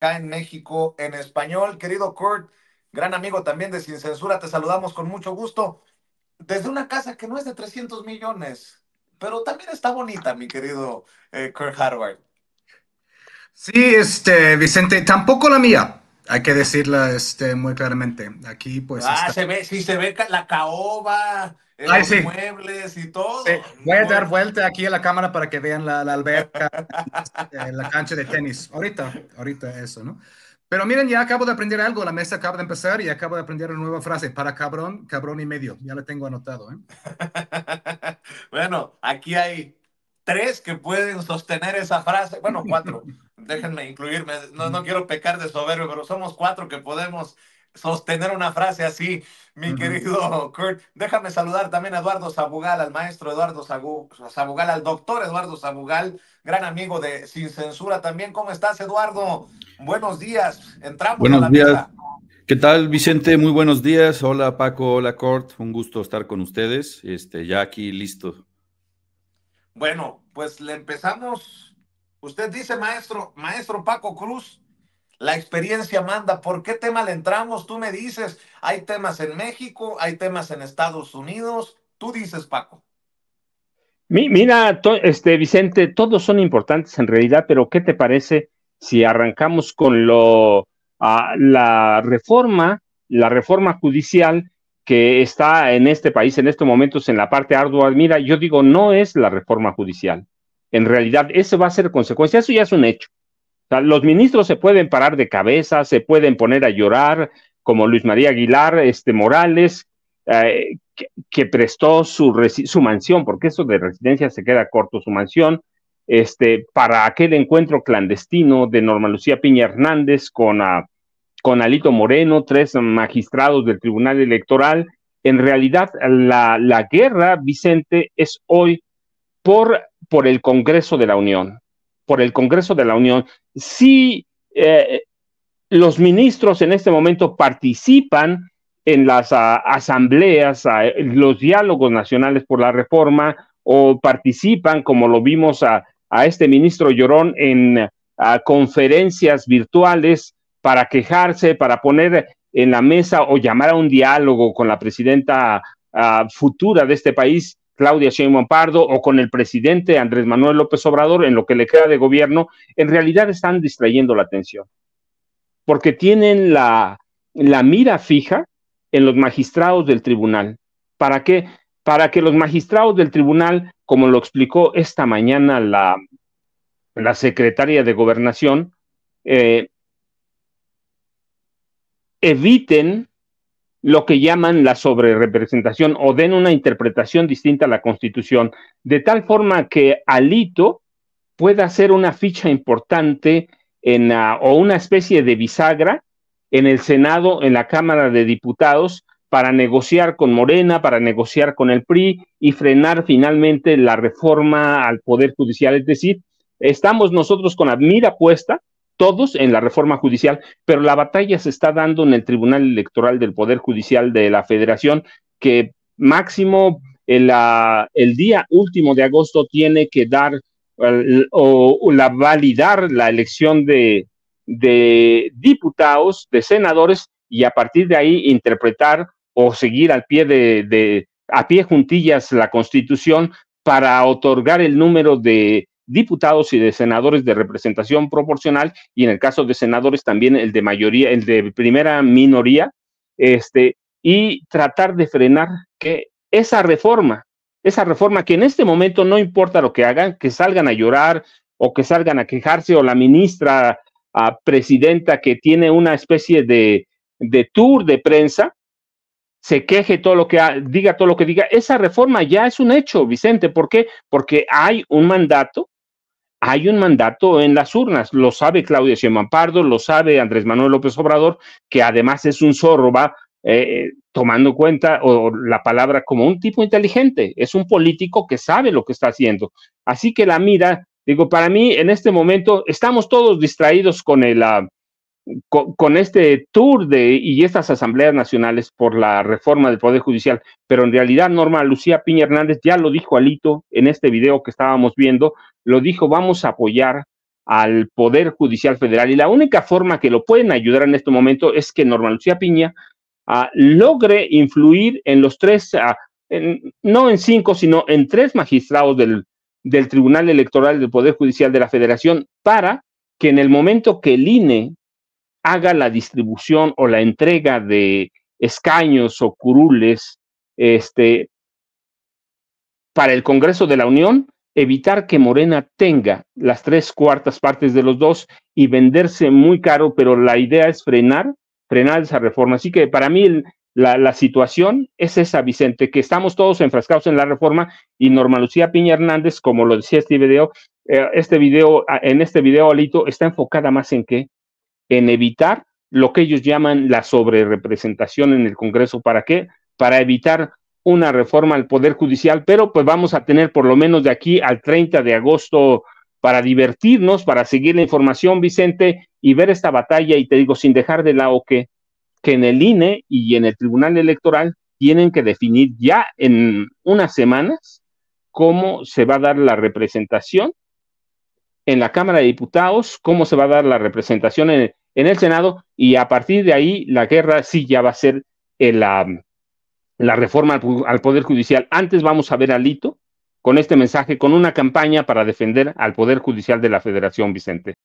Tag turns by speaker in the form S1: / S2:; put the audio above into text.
S1: acá en México en español. Querido Kurt, gran amigo también de Sin Censura, te saludamos con mucho gusto desde una casa que no es de 300 millones, pero también está bonita, mi querido eh, Kurt Harvard. Sí, este, Vicente, tampoco la mía. Hay que decirla este, muy claramente. Aquí, pues. Ah, se ve, sí, se ve la caoba, eh, los muebles y todo. Voy a dar vuelta aquí a la cámara para que vean la, la alberca, eh, la cancha de tenis. Ahorita, ahorita eso, ¿no? Pero miren, ya acabo de aprender algo. La mesa acaba de empezar y acabo de aprender una nueva frase. Para cabrón, cabrón y medio. Ya la tengo anotado, ¿eh? bueno, aquí hay tres que pueden sostener esa frase. Bueno, cuatro. déjenme incluirme, no, quiero pecar de soberbio, pero somos cuatro que podemos sostener una frase así, mi querido Kurt. Déjame saludar también a Eduardo Sabugal, al maestro Eduardo Sabugal, al doctor Eduardo Sabugal, gran amigo de Sin Censura también. ¿Cómo estás, Eduardo? Buenos días. Entramos buenos días. ¿Qué tal, Vicente? Muy buenos días. Hola, Paco. Hola, Kurt. Un gusto estar con ustedes. Este, ya aquí listo. Bueno, pues le empezamos Usted dice, maestro, maestro Paco Cruz, la experiencia manda. ¿Por qué tema le entramos? Tú me dices, hay temas en México, hay temas en Estados Unidos. Tú dices, Paco.
S2: Mira, este, Vicente, todos son importantes en realidad, pero ¿qué te parece si arrancamos con lo, ah, la reforma, la reforma judicial que está en este país en estos momentos en la parte ardua? Mira, yo digo, no es la reforma judicial. En realidad, eso va a ser consecuencia, eso ya es un hecho. los ministros se pueden parar de cabeza, se pueden poner a llorar, como Luis María Aguilar, este Morales, eh, que, prestó su, su mansión, porque eso de residencia se queda corto, su mansión, este, para aquel encuentro clandestino de Norma Lucía Piña Hernández con, ah, con Alito Moreno, tres magistrados del Tribunal Electoral. En realidad, la, la guerra, Vicente, es hoy por, por el Congreso de la Unión, por el Congreso de la Unión. Si eh, los ministros en este momento participan en las ah, asambleas, a, ah, los diálogos nacionales por la reforma, o participan, como lo vimos a, a este ministro Llorón, en ah, conferencias virtuales para quejarse, para poner en la mesa o llamar a un diálogo con la presidenta futura de este país, Claudia Sheinbaum Pardo o con el presidente Andrés Manuel López Obrador en lo que le queda de gobierno, en realidad están distrayendo la atención, porque tienen la, mira fija en los magistrados del tribunal. ¿Para qué? Para que los magistrados del tribunal, como lo explicó esta mañana la, secretaria de gobernación, eh, eviten lo que llaman la sobrerepresentación o den una interpretación distinta a la Constitución, de tal forma que Alito pueda ser una ficha importante en, o una especie de bisagra en el Senado, en la Cámara de Diputados, para negociar con Morena, para negociar con el PRI y frenar finalmente la reforma al Poder Judicial. Es decir, estamos nosotros con la mira puesta todos en la reforma judicial, pero la batalla se está dando en el Tribunal Electoral del Poder Judicial de la Federación, que máximo el, eh, la, el día último de agosto tiene que dar eh, o la validar la elección de, diputados, de senadores, y a partir de ahí interpretar o seguir al pie de a pie juntillas la constitución para otorgar el número de diputados y de senadores de representación proporcional y en el caso de senadores también el de mayoría, el de primera minoría, este, y tratar de frenar que esa reforma, esa reforma que en este momento no importa lo que hagan, que salgan a llorar o que salgan a quejarse o la ministra a presidenta que tiene una especie de, de tour de prensa, se queje todo lo que diga todo lo que diga, esa reforma ya es un hecho, Vicente. ¿Por qué? Porque hay un mandato hay un mandato en las urnas, lo sabe Claudia Sheinbaum Pardo, lo sabe Andrés Manuel López Obrador, que además es un zorro, va eh, eh, tomando cuenta o la palabra como un tipo inteligente, es un político que sabe lo que está haciendo. Así que la mira, digo, para mí en este momento estamos todos distraídos con el, ah, con, este tour de, y estas asambleas nacionales por la reforma del Poder Judicial, pero en realidad, Norma Lucía Piña Hernández ya lo dijo Alito en este video que estábamos viendo, lo dijo, vamos a apoyar al Poder Judicial Federal y la única forma que lo pueden ayudar en este momento es que Norma Lucía Piña ah, logre influir en los tres, ah, no en cinco, sino en tres magistrados del, del Tribunal Electoral del Poder Judicial de la Federación para que en el momento que el INE haga la distribución o la entrega de escaños o curules este, para el Congreso de la Unión, evitar que Morena tenga las tres cuartas partes de los dos y venderse muy caro, pero la idea es frenar, frenar esa reforma. Así que para mí la, situación es esa, Vicente, que estamos todos enfrascados en la reforma y Norma Lucía Piña Hernández, como lo decía este video, eh, este video, ah, en este video, Alito, está enfocada más en qué? en evitar lo que ellos llaman la sobrerepresentación en el Congreso. ¿Para qué? Para evitar una reforma al Poder Judicial, pero pues vamos a tener por lo menos de aquí al 30 de agosto para divertirnos, para seguir la información, Vicente, y ver esta batalla, y te digo, sin dejar de lado que, que en el INE y en el Tribunal Electoral tienen que definir ya en unas semanas cómo se va a dar la representación en la Cámara de Diputados, cómo se va a dar la representación en, el en el Senado y a partir de ahí la guerra sí ya va a ser eh, la, reforma al, Poder Judicial. Antes vamos a ver a Lito con este mensaje, con una campaña para defender al Poder Judicial de la Federación, Vicente.